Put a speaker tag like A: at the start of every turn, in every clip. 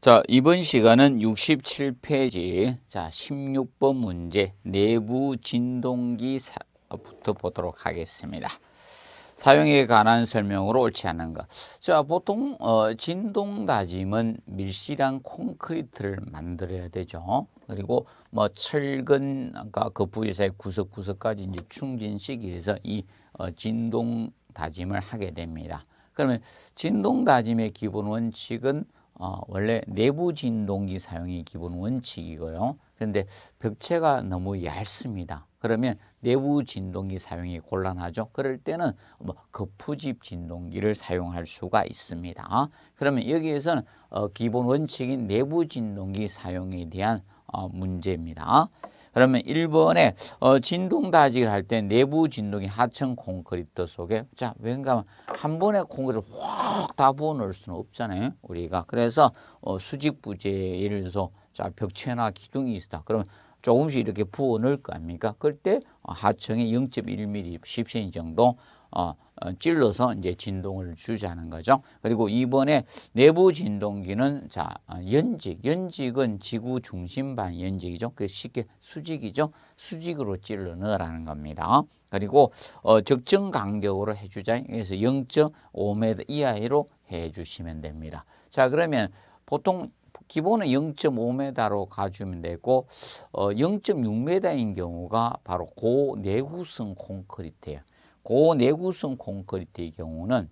A: 자, 이번 시간은 67페이지 자, 16번 문제 내부 진동기부터 보도록 하겠습니다. 사용에 관한 설명으로 옳지 않은 것. 자, 보통 어, 진동 다짐은 밀실한 콘크리트를 만들어야 되죠. 그리고 뭐 철근 아까 그부위에서의 구석구석까지 이제 충진 시기위해서이 어, 진동 다짐을 하게 됩니다. 그러면 진동 다짐의 기본 원칙은 어, 원래 내부 진동기 사용이 기본 원칙이고요. 그런데 벽체가 너무 얇습니다. 그러면 내부 진동기 사용이 곤란하죠. 그럴 때는 뭐 거푸집 진동기를 사용할 수가 있습니다. 그러면 여기에서는 어, 기본 원칙인 내부 진동기 사용에 대한 어, 문제입니다. 그러면 1번에 어, 진동 다지기를 할 때 내부 진동이 하층 콘크리트 속에 자, 왠가 한 번에 콘크리트를 확 다 부어 넣을 수는 없잖아요. 우리가. 그래서 어, 수직 부재 예를 들어서 자, 벽체나 기둥이 있다. 그러면 조금씩 이렇게 부어 넣을 거 아닙니까? 그럴 때하청에 0.1mm, 10cm 정도 어, 어, 찔러서 이제 진동을 주자는 거죠. 그리고 이번에 내부 진동기는 자 어, 연직, 연직은 지구 중심반 연직이죠. 그 쉽게 수직이죠. 수직으로 찔러 넣으라는 겁니다. 그리고 어, 적정 간격으로 해주자. 그래서 0.5m 이하로 해주시면 됩니다. 자 그러면 보통 기본은 0.5m로 가주면 되고 어, 0.6m인 경우가 바로 고내구성 콘크리트예요. 고내구성 콘크리트의 경우는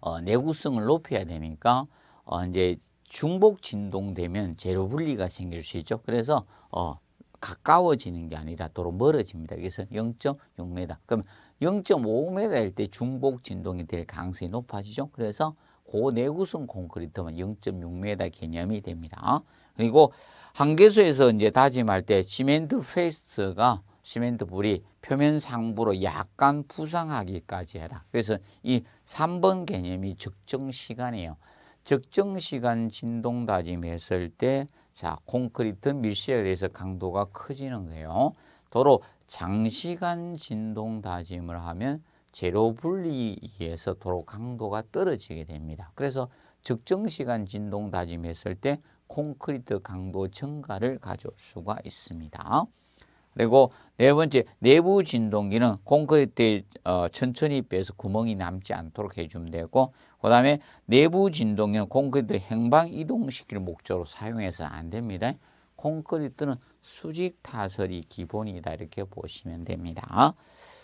A: 어, 내구성을 높여야 되니까 어, 이제 중복 진동되면 재료 분리가 생길 수 있죠. 그래서 어, 가까워지는 게 아니라 도로 멀어집니다. 그래서 0.6m. 그럼 0.5m일 때 중복 진동이 될 가능성이 높아지죠. 그래서 고내구성 콘크리트만 0.6m 개념이 됩니다. 그리고 한계수에서 이제 다짐할 때 시멘트 페이스트가 시멘트 불이 표면 상부로 약간 부상하기까지 해라. 그래서 이 3번 개념이 적정 시간이에요. 적정 시간 진동 다짐했을 때 자, 콘크리트 밀실에 대해서 강도가 커지는 거예요. 도로 장시간 진동 다짐을 하면 제로 분리에서 도로 강도가 떨어지게 됩니다. 그래서 적정 시간 진동 다짐했을 때 콘크리트 강도 증가를 가져올 수가 있습니다. 그리고 네 번째 내부 진동기는 콘크리트에 어, 천천히 빼서 구멍이 남지 않도록 해주면 되고 그 다음에 내부 진동기는 콘크리트 행방 이동시킬 목적으로 사용해서는 안 됩니다. 콘크리트는 수직 타설이 기본이다 이렇게 보시면 됩니다.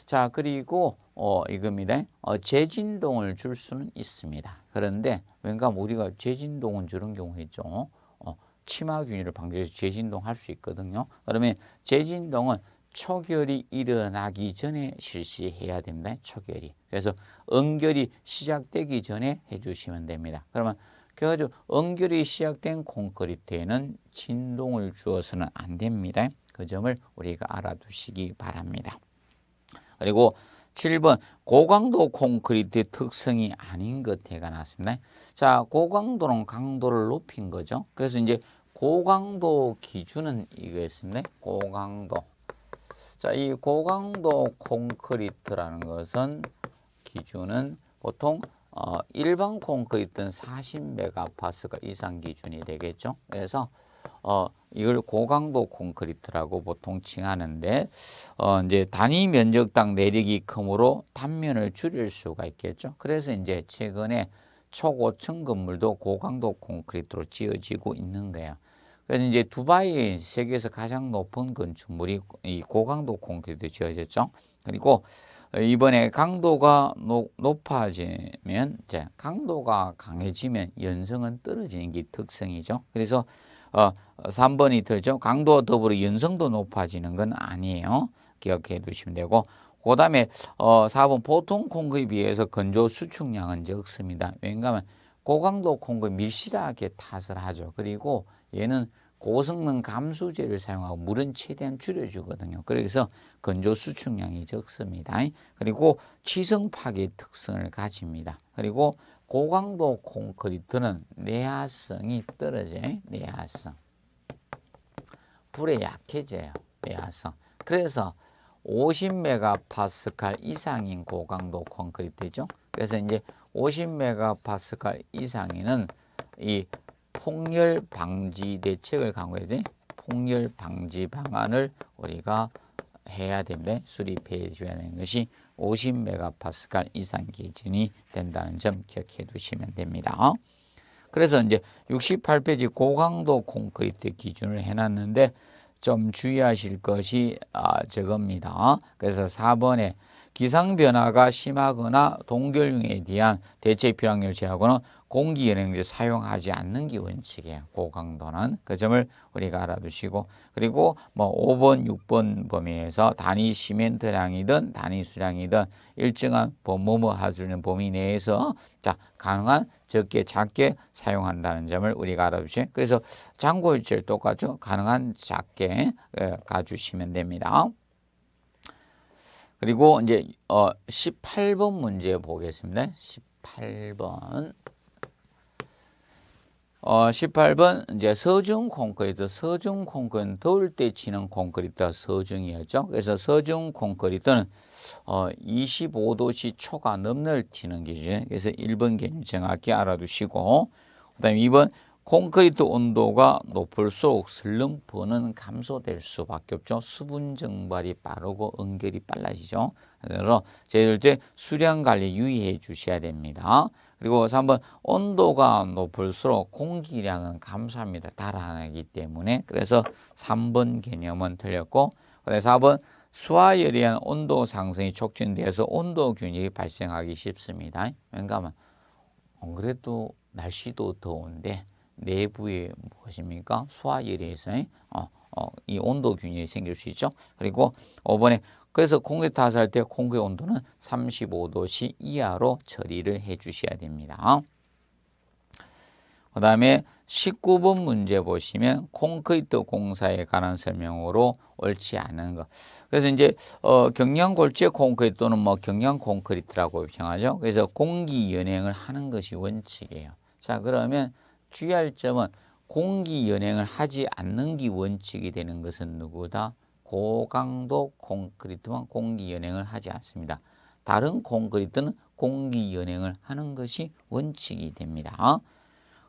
A: 자 그리고 어, 이겁니다. 어, 재진동을 줄 수는 있습니다. 그런데 왠가 우리가 재진동은 저런 경우 있죠. 어, 치마균일을 방지해서 재진동할 수 있거든요. 그러면 재진동은 초결이 일어나기 전에 실시해야 됩니다. 초결이. 그래서 응결이 시작되기 전에 해주시면 됩니다. 그러면 그래가 응결이 시작된 콘크리트에는 진동을 주어서는 안 됩니다. 그 점을 우리가 알아두시기 바랍니다. 그리고 7번 고강도 콘크리트의 특성이 아닌 것에가 났습니다. 자, 고강도는 강도를 높인 거죠. 그래서 이제 고강도 기준은 이거였습니다. 고강도. 자, 이 고강도 콘크리트라는 것은 기준은 보통 어, 일반 콘크리트는 40메가파스가 이상 기준이 되겠죠. 그래서 어, 이걸 고강도 콘크리트라고 보통 칭하는데 어, 이제 단위 면적당 내력이 크므로 단면을 줄일 수가 있겠죠. 그래서 이제 최근에 초고층 건물도 고강도 콘크리트로 지어지고 있는 거야. 그래서 이제 두바이 세계에서 가장 높은 건축물이 이 고강도 콘크리트 지어졌죠. 그리고 이번에 강도가 높아지면 강도가 강해지면 연성은 떨어지는 게 특성이죠. 그래서 어, 3번이 되죠. 강도와 더불어 연성도 높아지는 건 아니에요. 기억해 두시면 되고 그 다음에 어, 4번 보통 콩크에 비해서 건조 수축량은 적습니다. 왜냐하면 고강도 콩크 밀실하게 탓을 하죠. 그리고 얘는 고성능 감수제를 사용하고 물은 최대한 줄여주거든요. 그래서 건조 수축량이 적습니다. 그리고 치성 파괴 특성을 가집니다. 그리고 고강도 콘크리트는 내화성이 떨어져요. 내화성. 불에 약해져요. 내화성. 그래서 50메가파스칼 이상인 고강도 콘크리트죠. 그래서 이제 50메가파스칼 이상에는 이 폭열 방지 대책을 강구해야 돼. 폭열 방지 방안을 우리가 해야 됩니다. 수립해 줘야 하는 것이 50메가파스칼 이상 기준이 된다는 점 기억해 두시면 됩니다. 그래서 이제 68페이지 고강도 콘크리트 기준을 해놨는데 좀 주의하실 것이 아, 저겁니다. 그래서 4번에 기상변화가 심하거나 동결융에 대한 대체 필요한 결제하고는 공기연행제 사용하지 않는 게 원칙이에요. 고강도는 그 점을 우리가 알아두시고 그리고 뭐 5번, 6번 범위에서 단위 시멘트량이든 단위 수량이든 일정한 뭐뭐뭐 하주는 범위 내에서 자 가능한 적게 작게 사용한다는 점을 우리가 알아두시면 그래서 장고일체를 똑같죠. 가능한 작게 예, 가주시면 됩니다. 그리고 이제 어 18번 문제 보겠습니다. 18번 어, 18번 이제 서중 콘크리트, 서중 콘크리트는 더울 때 치는 콘크리트가 서중이었죠. 그래서 서중 콘크리트는 어, 25도씨 초가 넘는 튀는 기준. 그래서 1번 개념 정확히 알아두시고 그다음에 2번 콘크리트 온도가 높을수록 슬럼프는 감소될 수밖에 없죠. 수분 증발이 빠르고 응결이 빨라지죠. 그래서 제일 때 수량 관리 유의해 주셔야 됩니다. 그리고 3번 온도가 높을수록 공기량은 감소합니다. 달아나기 때문에 그래서 3번 개념은 틀렸고 그다음에 4번 수화열에 의한 온도 상승이 촉진돼서 온도 균열이 발생하기 쉽습니다. 왠냐하면 그래도 날씨도 더운데 내부에 무엇입니까? 수화에의해서 어, 어, 이 온도 균열이 생길 수 있죠. 그리고 5번에 그래서 공기 타설 때공기 온도는 35도씨 이하로 처리를 해 주셔야 됩니다. 그 다음에 19번 문제 보시면 콘크리트 공사에 관한 설명으로 옳지 않은 것. 그래서 이제 어, 경량 골재 콘크리트 또는 뭐 경량 콘크리트라고 평하죠. 그래서 공기 연행을 하는 것이 원칙이에요. 자 그러면 주의할 점은 공기 연행을 하지 않는 게 원칙이 되는 것은 누구다? 고강도 콘크리트만 공기 연행을 하지 않습니다. 다른 콘크리트는 공기 연행을 하는 것이 원칙이 됩니다.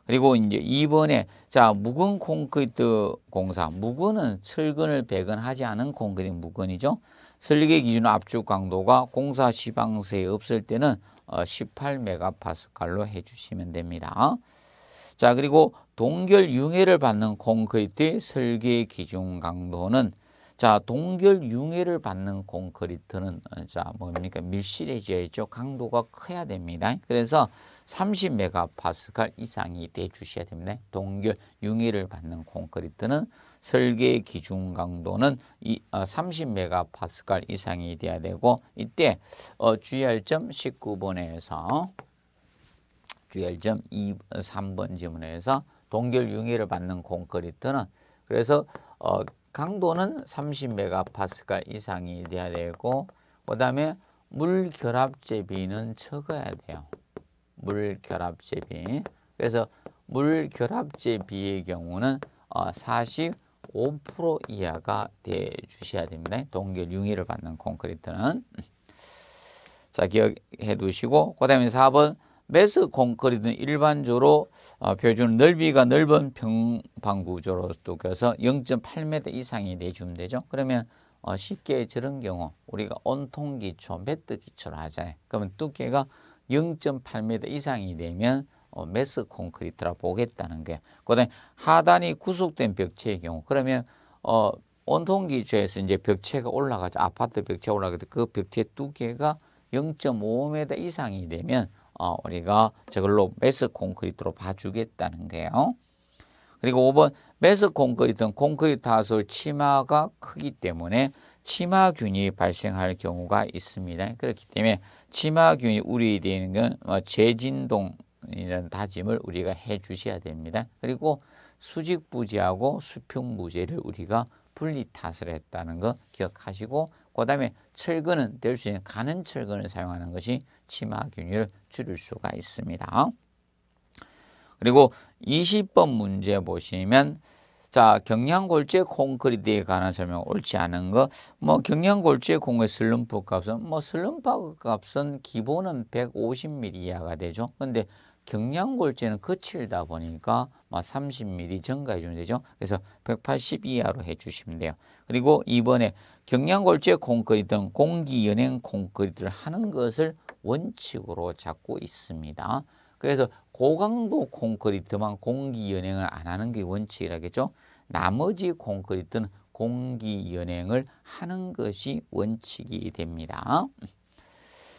A: 그리고 이제 2번에 자 묵은 콘크리트 공사 묵은은 철근을 배근하지 않은 콘크리트 묵은이죠. 설계 기준 압축 강도가 공사 시방세에 없을 때는 18메가파스칼로 어, 해주시면 됩니다. 어? 자 그리고 동결융해를 받는 콘크리트 의 설계 기준 강도는 자 동결융해를 받는 콘크리트는 어, 자 뭡니까 밀실해져야죠 강도가 커야 됩니다. 그래서 30메가파스칼 이상이 돼 주셔야 됩니다. 동결융해를 받는 콘크리트는 설계 기준 강도는 30메가파스칼 어, 이상이 돼야 되고 이때 어, 주의할 점 19번에서 듀얼점 2, 3번 지문에서 동결융해를 받는 콘크리트는 그래서 어, 강도는 30메가파스칼 이상이 돼야 되고 그 다음에 물결합제비는 적어야 돼요. 물결합제비. 그래서 물결합제비의 경우는 어, 45% 이하가 돼 주셔야 됩니다. 동결 융해를 받는 콘크리트는. 자, 기억해 두시고 그 다음에 4번 매스 공크리트는 일반적으로 어, 표준 넓이가 넓은 평방 구조로 둬서 0.8m 이상이 내주면 되죠. 그러면 어, 쉽게 저런 경우 우리가 온통 기초, 매트 기초를 하잖아요 그러면 두께가 0.8m 이상이 되면 어, 매스 콘크리트라 보겠다는 게. 그다음에 하단이 구속된 벽체의 경우 그러면 어, 온통 기초에서 이제 벽체가 올라가죠. 아파트 벽체 올라가죠. 그 벽체 두께가 0.5m 이상이 되면 어, 우리가 저걸로 매스 콘크리트로 봐주겠다는 거예요. 그리고 5번 매스 콘크리트는 콘크리트 하수 치마가 크기 때문에 치마균이 발생할 경우가 있습니다. 그렇기 때문에 치마균이 우리되는 건 뭐 재진동이라는 다짐을 우리가 해 주셔야 됩니다. 그리고 수직부재하고 수평부재를 우리가 분리탓을 했다는 거 기억하시고 그 다음에 철근은 될 수 있는 가는 철근을 사용하는 것이 치마 균을 줄일 수가 있습니다. 그리고 20번 문제 보시면 자 경량골재 콘크리트에 관한 설명 옳지 않은 거 뭐 경량골재 공의 슬럼프 값은 뭐 슬럼프 값은 기본은 150mm 이하가 되죠. 근데 경량골재는 거칠다 보니까 막 30mm 증가해 주면 되죠. 그래서 180 이하로 해 주시면 돼요. 그리고 이번에 경량골재 콘크리트 는 공기연행 콘크리트를 하는 것을 원칙으로 잡고 있습니다. 그래서 고강도 콘크리트만 공기연행을 안 하는 게 원칙이라겠죠. 나머지 콘크리트는 공기연행을 하는 것이 원칙이 됩니다.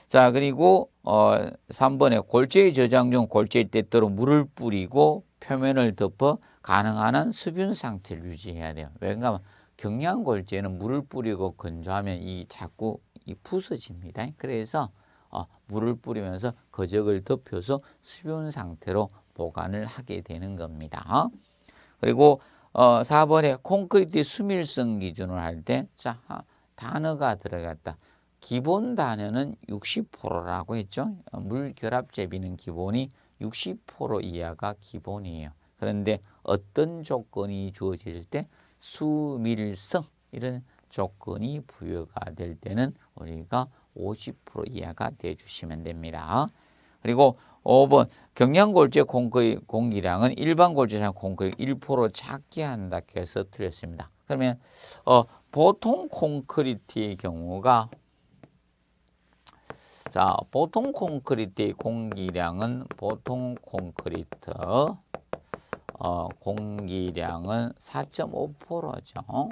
A: 자 그리고 어 3번에 골재의 저장 중 골재의 때때로 물을 뿌리고 표면을 덮어 가능한 한 수분 상태를 유지해야 돼요. 왜냐하면 경량골재는 물을 뿌리고 건조하면 이 자꾸 이 부서집니다. 그래서 어, 물을 뿌리면서 거적을 덮여서 수분 상태로 보관을 하게 되는 겁니다. 그리고 어, 4번에 콘크리트 수밀성 기준을 할 때 자, 단어가 들어갔다. 기본 단어는 60%라고 했죠. 물 결합 제비는 기본이 60% 이하가 기본이에요. 그런데 어떤 조건이 주어질 때 수밀성 이런 조건이 부여가 될 때는 우리가 50% 이하가 돼 주시면 됩니다. 그리고 5번 경량골재 공기, 공기량은 일반골재장 공기량 1% 작게 한다 해서 틀렸습니다. 그러면 어, 보통 콘크리트의 경우가 자 보통 콘크리트의 공기량은 보통 콘크리트 어, 공기량은 4.5%죠.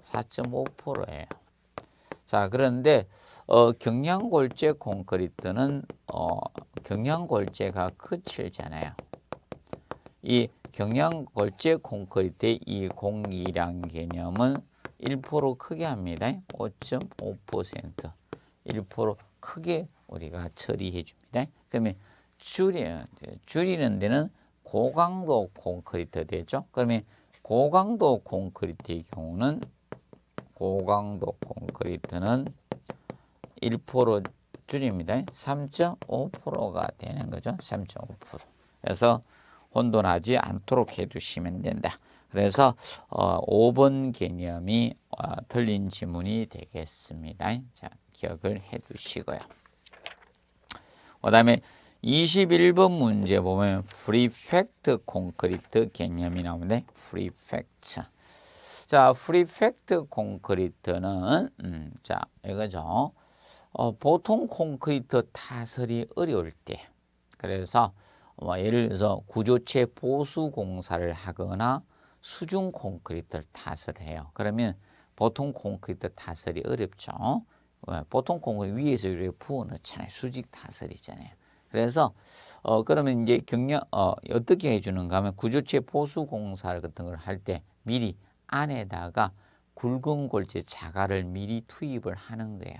A: 4.5%예요. 예, 자, 그런데 어, 경량골재 콘크리트는 어, 경량골재가 거칠잖아요. 이 경량골재 콘크리트의 이 공기량 개념은 1% 크게 합니다. 5.5% 1% 크게 우리가 처리해 줍니다. 그러면 줄이는 데는 고강도 콘크리트 되죠. 그러면 고강도 콘크리트의 경우는 고강도 콘크리트는 1% 줄입니다. 3.5%가 되는 거죠. 3.5%. 그래서 혼돈하지 않도록 해두시면 된다. 그래서 어, 5번 개념이 어, 틀린 지문이 되겠습니다. 자, 기억을 해두시고요. 그 다음에 21번 문제 보면 프리팩트 콘크리트 개념이 나오는데 프리팩트자 프리펙트 콘크리트는 음, 자 이거죠 어, 보통 콘크리트 타설이 어려울 때 그래서 뭐 예를 들어서 구조체 보수 공사를 하거나 수중 콘크리트를 타설해요. 그러면 보통 콘크리트 타설이 어렵죠. 왜? 보통 콘크리트 위에서 이렇게 부어넣잖아요. 수직 타설이잖아요. 그래서 어 그러면 이제 경력 어 어떻게 해주는가 하면 구조체 보수 공사 같은 걸 할 때 미리 안에다가 굵은 골재 자갈을 미리 투입을 하는 거예요.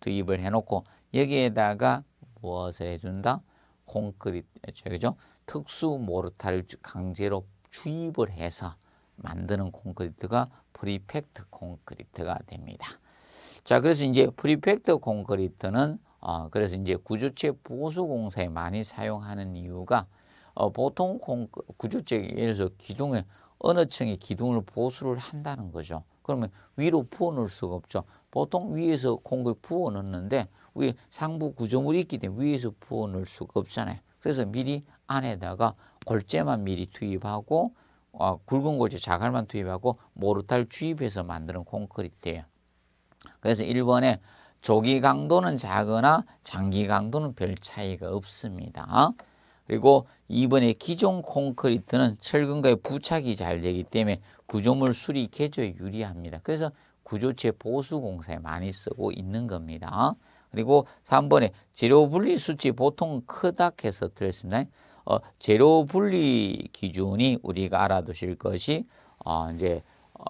A: 투입을 해놓고 여기에다가 무엇을 해준다? 콘크리트 그죠? 특수 모르타를 강제로 주입을 해서 만드는 콘크리트가 프리팩트 콘크리트가 됩니다. 자, 그래서 이제 프리팩트 콘크리트는 어, 그래서 이제 구조체 보수공사에 많이 사용하는 이유가 어, 보통 공, 구조체 예를 들어서 기둥에 어느 층에 기둥을 보수를 한다는 거죠. 그러면 위로 부어 넣을 수가 없죠. 보통 위에서 공을 부어 넣는데 위에 상부 구조물이 있기 때문에 위에서 부어 넣을 수가 없잖아요. 그래서 미리 안에다가 골재만 미리 투입하고 어, 굵은 골재 자갈만 투입하고 모르탈를 주입해서 만드는 콘크리트예요. 그래서 일본에 조기 강도는 작으나 장기 강도는 별 차이가 없습니다. 그리고 이번에 기존 콘크리트는 철근과의 부착이 잘 되기 때문에 구조물 수리 개조에 유리합니다. 그래서 구조체 보수 공사에 많이 쓰고 있는 겁니다. 그리고 3번에 재료 분리 수치 보통 크다 해서 들었습니다. 어, 재료 분리 기준이 우리가 알아두실 것이 어, 이제 어,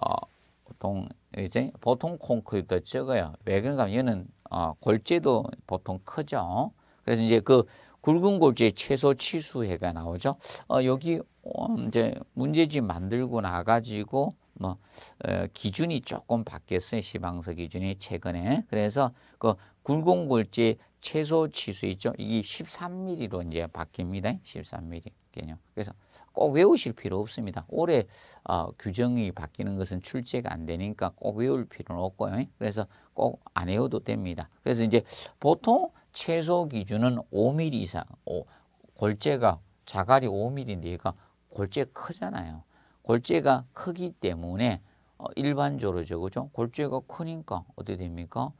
A: 보통 이제 보통 콘크리트 적어요. 왜 그런가 하면 얘는 어, 골재도 보통 크죠. 그래서 이제 그 굵은 골재의 최소 치수해가 나오죠. 어, 여기 어, 이제 문제집 만들고 나가지고 뭐 어, 기준이 조금 바뀌었어요. 시방서 기준이 최근에. 그래서 그 굵은 골지 최소 치수 있죠. 이게 13mm로 이제 바뀝니다. 13mm 개념. 그래서 꼭 외우실 필요 없습니다. 올해 어, 규정이 바뀌는 것은 출제가 안 되니까 꼭 외울 필요는 없고요. 그래서 꼭 안 외워도 됩니다. 그래서 이제 보통 최소 기준은 5mm 이상, 오, 골재가 자갈이 5mm인데 얘가 골재 크잖아요. 골재가 크기 때문에 어, 일반적으로 적어죠. 골재가 크니까 어떻게 됩니까?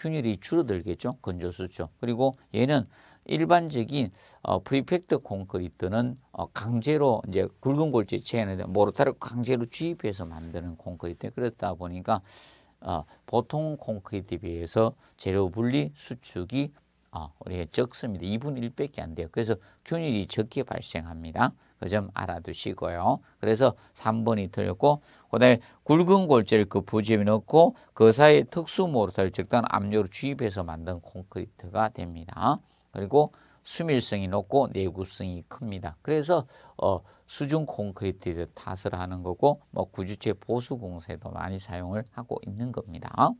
A: 균율이 줄어들겠죠. 건조수죠. 그리고 얘는 일반적인 어, 프리펙트 콘크리트는 어, 강제로 이제 굵은 골재 체에는 모르타를 강제로 주입해서 만드는 콘크리트 그렇다 보니까 어, 보통 콘크리트에 비해서 재료 분리 수축이 어, 우리 적습니다. 2분 1밖에 안 돼요. 그래서 균일이 적게 발생합니다. 그 점 알아두시고요. 그래서 3번이 틀렸고 그다음에 굵은 골재를 그 부집에 넣고 그 사이에 특수 모르타적당압력으 주입해서 만든 콘크리트가 됩니다. 그리고 수밀성이 높고 내구성이 큽니다. 그래서 어, 수중 콘크리트를 탓을 하는 거고 뭐 구주체 보수 공세도 많이 사용을 하고 있는 겁니다.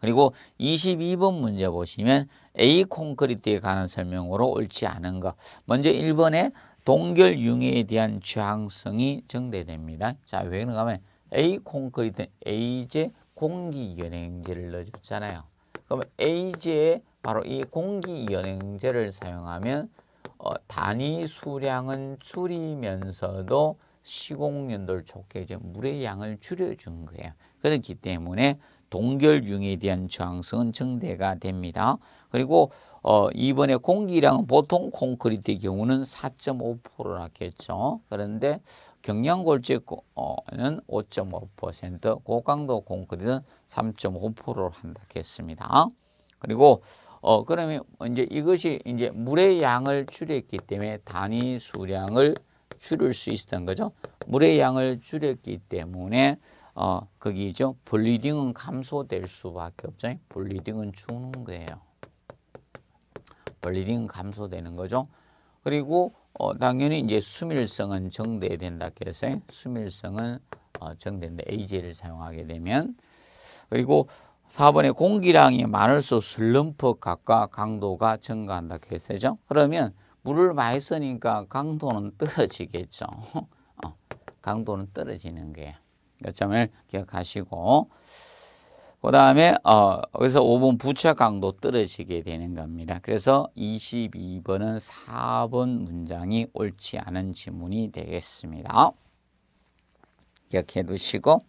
A: 그리고 22번 문제 보시면 A 콘크리트에 관한 설명으로 옳지 않은 것. 먼저 1번에 동결융해에 대한 저항성이 증대됩니다 자, 왜 그런가 면 A 콘크리트 A제 공기연행제를 넣어줬잖아요. 그럼 A제에 바로 이 공기연행제를 사용하면 어, 단위 수량은 줄이면서도 시공연도를 좁게 해 물의 양을 줄여준 거예요. 그렇기 때문에 동결융에 대한 저항성은 증대가 됩니다. 그리고 어, 이번에 공기량은 보통 콘크리트의 경우는 4.5% 하겠죠. 그런데 경량골재는 어, 5.5%, 고강도 콘크리트는 3 5 한다 했습니다. 그리고 어, 그러면 이제 이것이 이제 물의 양을 줄였기 때문에 단위 수량을 줄일 수 있었던 거죠. 물의 양을 줄였기 때문에 어, 거기죠. 블리딩은 감소될 수밖에 없죠. 블리딩은 죽는 거예요. 블리딩은 감소되는 거죠. 그리고 어, 당연히 이제 수밀성은 정돼야 된다 그래서 수밀성은 어, 정된다. AJ를 사용하게 되면 그리고 4번에 공기량이 많을수록 슬럼프 각과 강도가 증가한다 그랬죠. 그러면 물을 많이 쓰니까 강도는 떨어지겠죠. 어, 강도는 떨어지는 거예요. 몇 점을 기억하시고 그 다음에 어, 여기서 5번 부차 강도 떨어지게 되는 겁니다. 그래서 22번은 4번 문장이 옳지 않은 지문이 되겠습니다. 기억해 두시고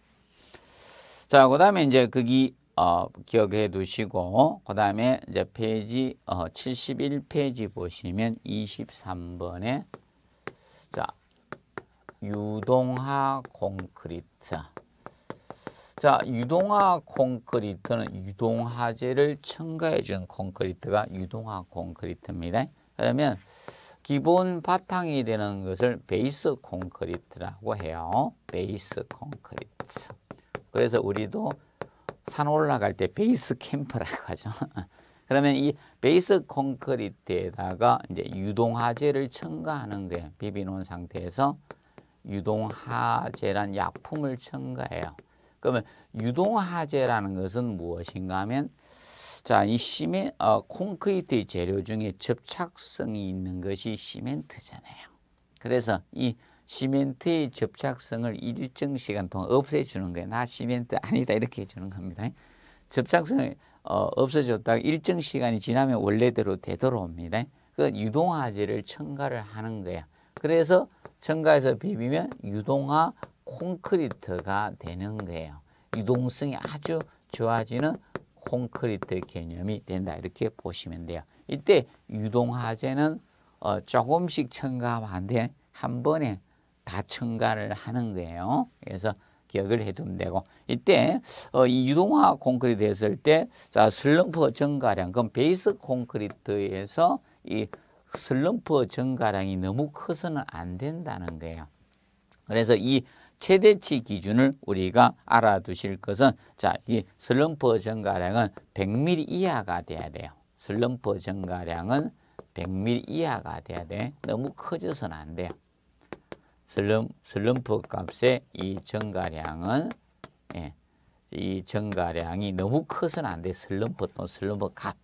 A: 자, 그 다음에 이제 거기 어, 기억해 두시고 그 다음에 이제 페이지 어, 71페이지 보시면 23번에 유동화 콘크리트. 자, 유동화 콘크리트는 유동화재를 첨가해 준 콘크리트가 유동화 콘크리트입니다. 그러면 기본 바탕이 되는 것을 베이스 콘크리트라고 해요. 베이스 콘크리트. 그래서 우리도 산 올라갈 때 베이스 캠프라고 하죠. 그러면 이 베이스 콘크리트에다가 이제 유동화재를 첨가하는 거예요. 비비놓은 상태에서 유동화재란 약품을 첨가해요. 그러면 유동화제라는 것은 무엇인가 하면 자, 이 시멘 어, 콘크리트 재료 중에 접착성이 있는 것이 시멘트잖아요. 그래서 이 시멘트의 접착성을 일정 시간 동안 없애주는 거예요. 나 시멘트 아니다 이렇게 해주는 겁니다. 접착성을 어, 없어줬다가 일정 시간이 지나면 원래대로 되돌아옵니다. 그 유동화제를 첨가를 하는 거예요. 그래서 첨가해서 비비면 유동화 콘크리트가 되는 거예요. 유동성이 아주 좋아지는 콘크리트 개념이 된다 이렇게 보시면 돼요. 이때 유동화제는 어, 조금씩 첨가하면 안 돼. 한 번에 다 첨가를 하는 거예요. 그래서 기억을 해두면 되고 이때 어, 이 유동화 콘크리트 했을 때자 슬럼프 증가량 그럼 베이스 콘크리트에서 이 슬럼프 증가량이 너무 커서는 안 된다는 거예요. 그래서 이 최대치 기준을 우리가 알아두실 것은 자, 이 슬럼프 증가량은 100mm 이하가 돼야 돼요. 슬럼프 증가량은 100mm 이하가 돼야 돼. 너무 커져서는 안 돼요. 슬럼, 슬럼프 값의 이 증가량은 예, 이 증가량이 너무 커서는 안 돼. 슬럼프 또 슬럼프 값.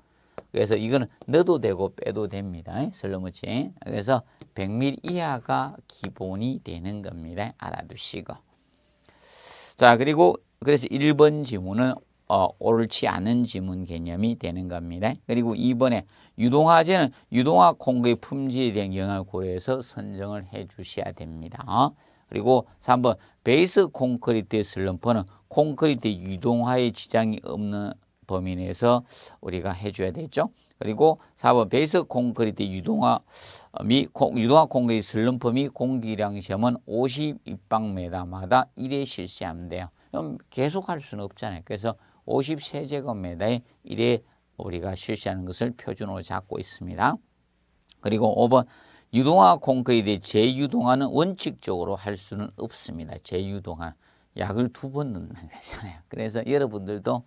A: 그래서 이거는 넣어도 되고 빼도 됩니다. 슬러무치. 그래서 100ml 이하가 기본이 되는 겁니다. 알아두시고. 자, 그리고 그래서 1번 지문은 어, 옳지 않은 지문 개념이 되는 겁니다. 그리고 2번에 유동화재는 유동화 공급 품질에 대한 영향을 고려해서 선정을 해 주셔야 됩니다. 어? 그리고 3번 베이스 콘크리트 슬럼프는 콘크리트 유동화에 지장이 없는 범위 내에서 우리가 해줘야 되죠. 그리고 4번 베이스 콘크리트 유동화 어, 미 공, 유동화 콘크리트 슬럼프 및 공기량 시험은 52방메다마다 1회 실시하면 돼요. 그럼 계속 할 수는 없잖아요. 그래서 53제곱미터에 1회 우리가 실시하는 것을 표준으로 잡고 있습니다. 그리고 5번 유동화 콘크리트의 재유동화는 원칙적으로 할 수는 없습니다. 재유동화. 약을 두 번 넣는 거잖아요. 그래서 여러분들도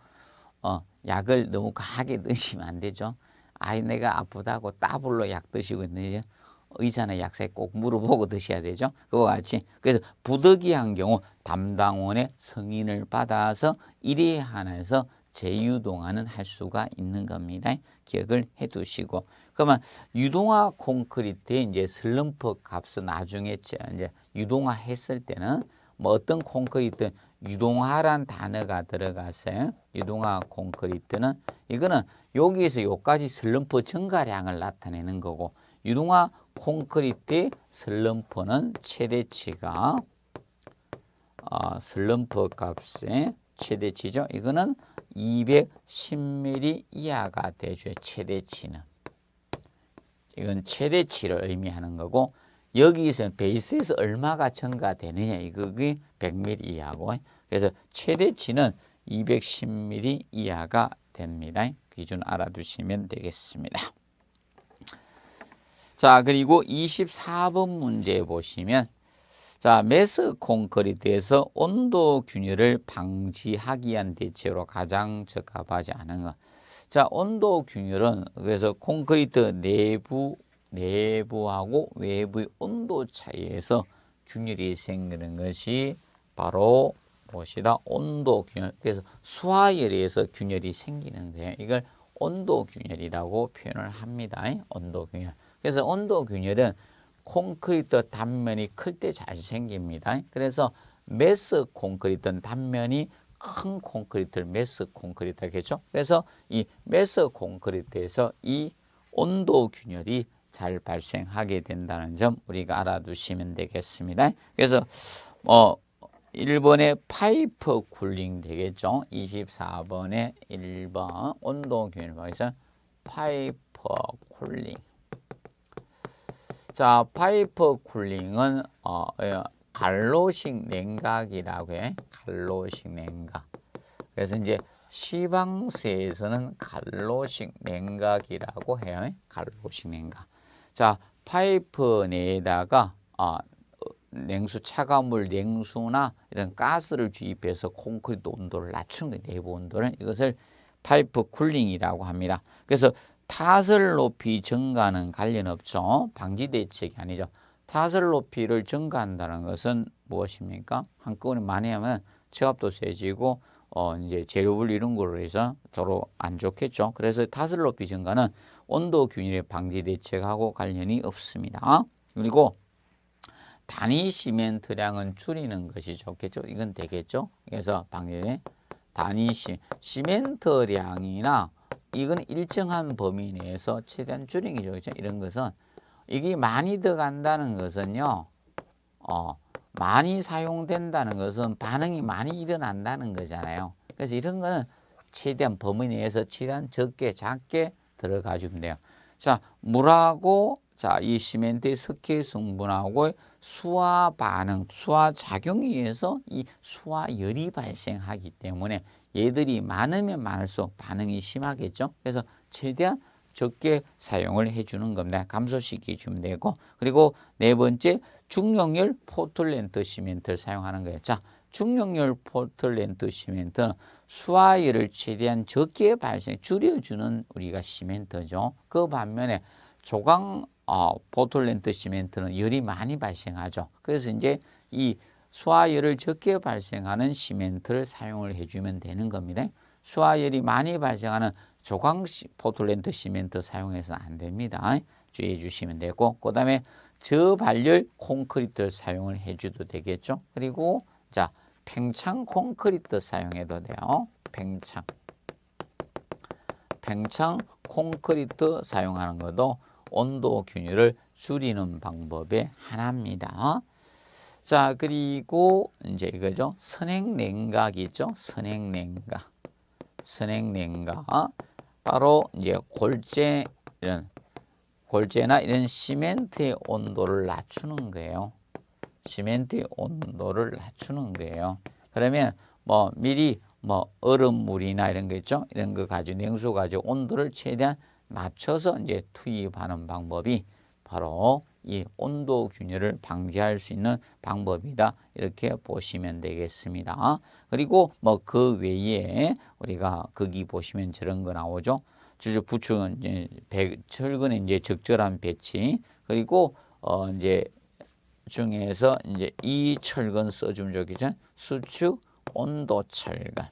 A: 어, 약을 너무 과하게 드시면 안 되죠. 아이 내가 아프다고 따블로 약 드시고 있는지 의사나 약사에 꼭 물어보고 드셔야 되죠. 그와 같이 그래서 부득이한 경우 담당원의 승인을 받아서 일에 한해서 재유동화는 할 수가 있는 겁니다. 기억을 해두시고 그러면 유동화 콘크리트의 이제 슬럼프 값을 나중에 이제 유동화 했을 때는 뭐 어떤 콘크리트 유동화란 단어가 들어가서 유동화 콘크리트는 이거는 여기에서 여기까지 슬럼프 증가량을 나타내는 거고 유동화 콘크리트의 슬럼프는 최대치가 어, 슬럼프 값의 최대치죠. 이거는 210mm 이하가 되죠. 최대치는 이건 최대치를 의미하는 거고 여기서 베이스에서 얼마가 첨가되느냐 이거기 100mm 이하고 그래서 최대치는 210mm 이하가 됩니다. 기준 알아두시면 되겠습니다. 자 그리고 24번 문제 보시면 자 메스 콘크리트에서 온도 균열을 방지하기 위한 대체로 가장 적합하지 않은 것. 자 온도 균열은 그래서 콘크리트 내부 내부하고 외부의 온도 차이에서 균열이 생기는 것이 바로 무엇이다? 온도 균열. 그래서 수화열에 의해서 균열이 생기는데 이걸 온도 균열이라고 표현을 합니다. 온도 균열. 그래서 온도 균열은 콘크리트 단면이 클 때 잘 생깁니다. 그래서 메스 콘크리트 단면이 큰 콘크리트를 메스 콘크리트 하겠죠. 그래서 이 메스 콘크리트에서 이 온도 균열이 잘 발생하게 된다는 점 우리가 알아두시면 되겠습니다. 그래서 어 일본의 파이프 굴링 되겠죠. 24번에 1번 온도균형에서 파이프 굴링. 자, 파이프 굴링은 어, 예, 갈로식 냉각이라고 해. 갈로식 냉각. 그래서 이제 시방세에서는 갈로식 냉각이라고 해요. 갈로식 냉각. 자, 파이프 내에다가 아, 냉수 차가물, 냉수나 이런 가스를 주입해서 콘크리트 온도를 낮춘 거 그 내부 온도를 이것을 파이프 쿨링이라고 합니다. 그래서 타설 높이 증가는 관련 없죠. 방지 대책이 아니죠. 타설 높이를 증가한다는 것은 무엇입니까? 한꺼번에 많이 하면 체압도 세지고 어 이제 재료불 이런 거로 해서 서로 안 좋겠죠. 그래서 타설 높이 증가는 온도 균일의 방지 대책하고 관련이 없습니다. 그리고 단위 시멘트량은 줄이는 것이 좋겠죠. 이건 되겠죠. 그래서 방제 단위 시, 시멘트량이나 이건 일정한 범위 내에서 최대한 줄이기죠. 그렇죠? 이런 것은 이게 많이 들어간다는 것은요. 어, 많이 사용된다는 것은 반응이 많이 일어난다는 거잖아요. 그래서 이런 거는 최대한 범위 내에서 최대한 적게 작게 들어가 주면 돼요. 자, 물하고 자, 이 시멘트의 석회 성분하고 수화 반응, 수화 작용에 의해서 이 수화 열이 발생하기 때문에 얘들이 많으면 많을수록 반응이 심하겠죠. 그래서 최대한 적게 사용을 해주는 겁니다. 감소시키 주면 되고 그리고 네 번째 중용률 포틀랜드 시멘트를 사용하는 거예요. 자, 중용률 포틀랜드 시멘트는 수화율을 최대한 적게 발생 줄여주는 우리가 시멘트죠. 그 반면에 조강 어, 포틀랜드 시멘트는 열이 많이 발생하죠. 그래서 이제 이 수화열을 적게 발생하는 시멘트를 사용을 해주면 되는 겁니다. 수화열이 많이 발생하는 조광 포틀랜드 시멘트 사용해서는 안 됩니다. 주의해 주시면 되고 그 다음에 저발열 콘크리트를 사용을 해줘도 되겠죠. 그리고 자 팽창 콘크리트 사용해도 돼요. 팽창 팽창 콘크리트 사용하는 것도 온도 균열을 줄이는 방법의 하나입니다. 자 그리고 이제 이거죠. 선행냉각이죠. 선행냉각 선행냉각 바로 이제 골재 이런 골재나 이런 시멘트의 온도를 낮추는 거예요. 시멘트의 온도를 낮추는 거예요. 그러면 뭐 미리 뭐 얼음물이나 이런 거 있죠. 이런 거 가지고 냉수 가지고 온도를 최대한 낮춰서 이제 투입하는 방법이 바로 이 온도 균열을 방지할 수 있는 방법이다. 이렇게 보시면 되겠습니다. 그리고 뭐 그 외에 우리가 거기 보시면 저런 거 나오죠. 주주 부축은 이제 배, 철근의 이제 적절한 배치 그리고 어 이제 중에서 이제 이 철근 써주면 좋겠죠. 수축 온도 철근.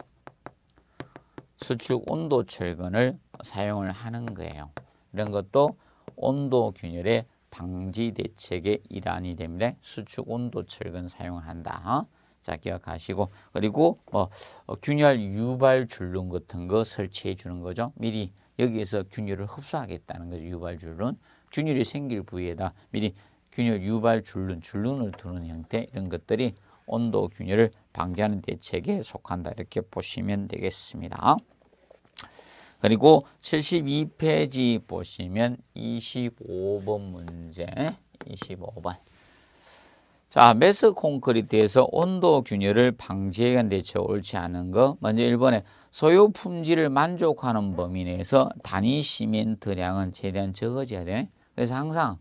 A: 수축 온도 철근을 사용을 하는 거예요. 이런 것도 온도 균열에 방지 대책의 일환이 됩니다. 수축 온도철근 사용한다. 어? 자 기억하시고 그리고 뭐 어, 균열 유발 줄눈 같은 거 설치해 주는 거죠. 미리 여기에서 균열을 흡수하겠다는 거죠. 유발 줄눈 균열이 생길 부위에다 미리 균열 유발 줄눈 줄눈을 두는 형태 이런 것들이 온도 균열을 방지하는 대책에 속한다 이렇게 보시면 되겠습니다. 그리고 72페이지 보시면 25번 문제, 25번. 자, 메스 콘크리트에서 온도 균열을 방지해야 대처 옳지 않은 거. 먼저 1번에 소요 품질을 만족하는 범위 내에서 단위 시멘트량은 최대한 적어져야 돼. 그래서 항상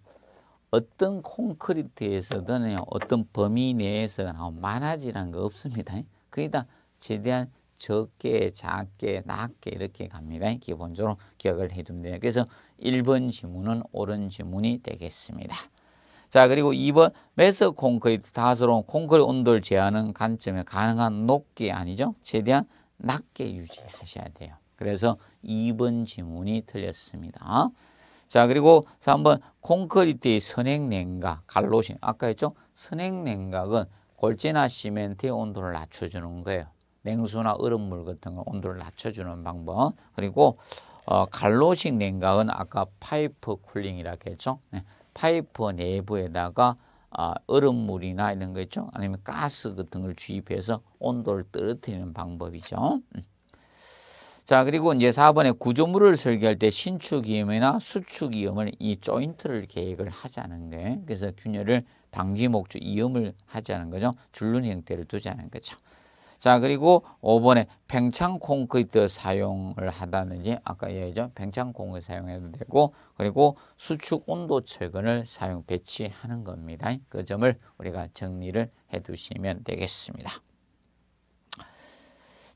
A: 어떤 콘크리트에서든 어떤 범위 내에서 많아지란 거 없습니다. 그러니 최대한 적게, 작게, 낮게 이렇게 갑니다. 기본적으로 기억을 해두면 돼요. 그래서 1번 지문은 옳은 지문이 되겠습니다. 자 그리고 2번 매스 콘크리트 다스로 콘크리트 온도를 제한하는 관점에 가능한 높게 아니죠. 최대한 낮게 유지하셔야 돼요. 그래서 2번 지문이 틀렸습니다. 자 그리고 3번 콘크리트의 선행 냉각 갈로신 아까 했죠. 선행 냉각은 골재나 시멘트의 온도를 낮춰주는 거예요. 냉수나 얼음물 같은 거 온도를 낮춰주는 방법 그리고 어, 갈로식 냉각은 아까 파이프 쿨링이라고 했죠. 네. 파이프 내부에다가 어, 얼음물이나 이런 거 있죠. 아니면 가스 같은 걸 주입해서 온도를 떨어뜨리는 방법이죠. 음. 자 그리고 이제 4번에 구조물을 설계할 때 신축이음이나 수축이음을 이 조인트를 계획을 하자는 거예요. 그래서 균열을 방지 목적 이음을 하자는 거죠. 줄눈 형태를 두자는 거죠. 자, 그리고 5번에 팽창 콘크리트 사용을 하다든지 아까 얘기했죠. 팽창 콘크리트 사용해도 되고 그리고 수축 온도 철근을 사용 배치하는 겁니다. 그 점을 우리가 정리를 해 두시면 되겠습니다.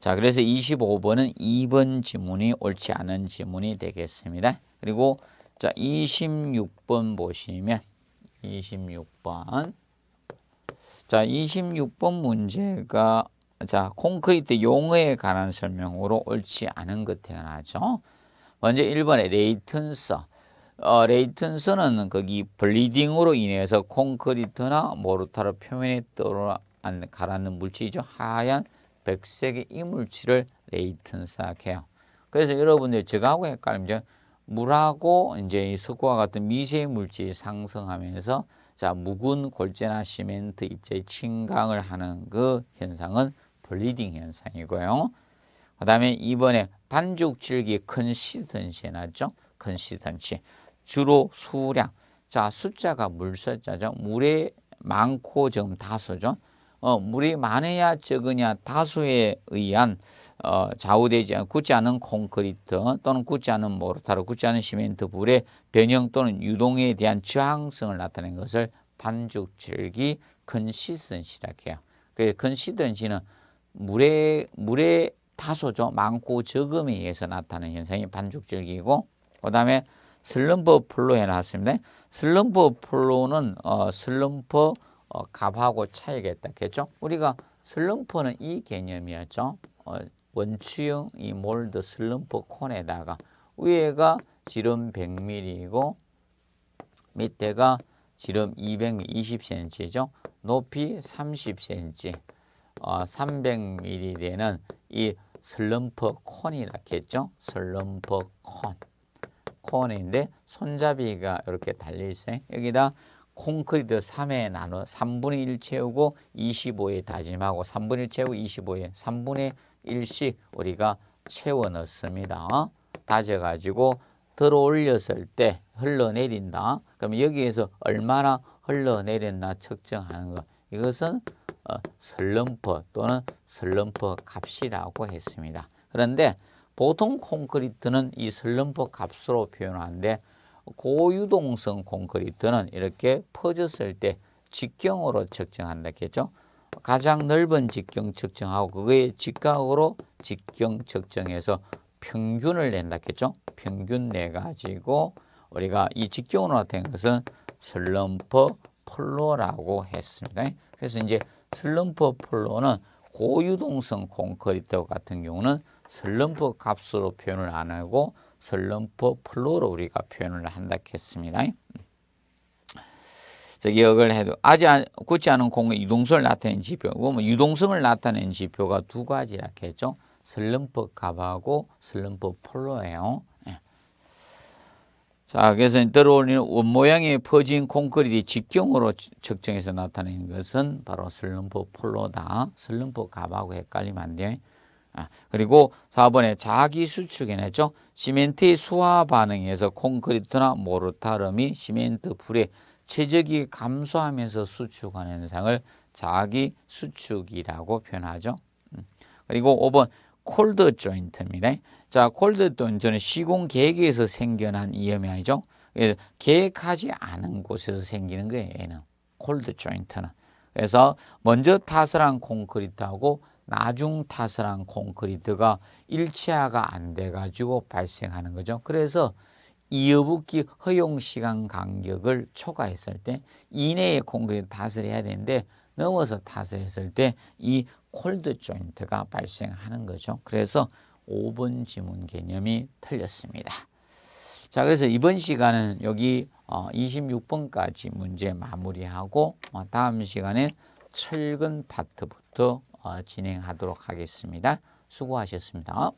A: 자, 그래서 25번은 2번 지문이 옳지 않은 지문이 되겠습니다. 그리고 자, 26번 보시면 26번 자, 26번 문제가 자, 콘크리트 용어에 관한 설명으로 옳지 않은 것 태어나죠. 먼저 1번에 레이튼서. 어, 레이튼서는 거기 블리딩으로 인해서 콘크리트나 모르타르 표면에 떨어 가라는 물질이죠. 하얀 백색의 이물질을 레이튼서 해요. 그래서 여러분들 저하고 헷갈리면 물하고 이제 석고와 같은 미세 물질이 상승하면서 자 묵은 골재나 시멘트 입자의 침강을 하는 그 현상은 블리딩 현상이고요. 그 다음에 이번에 반죽질기 컨시턴시 해놨죠. 컨시턴시. 주로 수량. 자, 숫자가 물숫자죠. 물에 많고 좀 다소죠. 어, 물이 많으냐 적으냐 다수에 의한 어, 좌우되지 않, 굳지 않은 콘크리트 또는 굳지 않은 모르타르, 굳지 않은 시멘트 불의 변형 또는 유동에 대한 저항성을 나타낸 것을 반죽질기 컨시스시라고 해요. 그컨시스시는 물의 물의 다소죠 많고 적음에 의해서 나타나는 현상이 반죽절기이고 그다음에 슬럼프 플로 해놨습니다. 슬럼버 플로는 어, 슬럼퍼 어, 값하고 차이가 있다겠죠. 우리가 슬럼퍼는 이 개념이었죠. 어, 원추형 이 몰드 슬럼퍼 콘에다가 위에가 지름 100mm이고 밑에가 지름 220cm죠. 높이 30cm. 300ml 어, 되는 이 슬럼프 콘이라고 했죠. 슬럼프 콘. 콘인데 손잡이가 이렇게 달려있어요. 여기다 콘크리트 3에 나눠 3분의 1 채우고 25에 다짐하고 3분의 1 채우고 25에 3분의 1씩 우리가 채워 넣습니다. 다져가지고 들어 올렸을 때 흘러내린다. 그럼 여기에서 얼마나 흘러내렸나 측정하는 것. 이것은 어, 슬럼프 또는 슬럼프 값이라고 했습니다. 그런데 보통 콘크리트는 이 슬럼프 값으로 표현하는데 고유동성 콘크리트는 이렇게 퍼졌을 때 직경으로 측정한다겠죠. 가장 넓은 직경 측정하고 그거의 직각으로 직경 측정해서 평균을 낸다겠죠. 평균 내 가지고 우리가 이 직경으로 된 것은 슬럼프 폴로라고 했습니다. 그래서 이제 슬럼프 플로는 고유동성 콘크리트 같은 경우는 슬럼프 값으로 표현을 안 하고 슬럼프 플로로 우리가 표현을 한다 했습니다. 저 기억을 해도 아직 굳지 않은 공의 유동성을 나타낸 지표뭐 유동성을 나타낸 지표가 두 가지라 했죠. 슬럼프 값하고 슬럼프 플로예요. 자, 그래서 들어올리는 원모양의 퍼진 콘크리트 직경으로 측정해서 나타내는 것은 바로 슬럼프 폴로다. 슬럼프 갑하고 헷갈리면 안 돼. 아, 그리고 4번에 자기 수축이네죠. 시멘트의 수화 반응에서 콘크리트나 모르타름이 시멘트 불에 체적이 감소하면서 수축하는 현상을 자기 수축이라고 표현하죠. 음, 그리고 5번 콜드 조인트입니다. 자, 콜드 던 저는 시공 계획에서 생겨난 이염이 아니죠. 예, 계획하지 않은 곳에서 생기는 거예요. 얘는 콜드 조인트는. 그래서 먼저 타설한 콘크리트하고 나중 타설한 콘크리트가 일치화가 안 돼가지고 발생하는 거죠. 그래서 이어붙기 허용시간 간격을 초과했을 때 이내에 콘크리트 타설해야 되는데 넘어서 타설했을 때 이 콜드 조인트가 발생하는 거죠. 그래서 5번 지문 개념이 틀렸습니다. 자, 그래서 이번 시간은 여기 26번까지 어, 문제 마무리하고 어, 다음 시간에 철근 파트부터 어, 진행하도록 하겠습니다. 수고하셨습니다.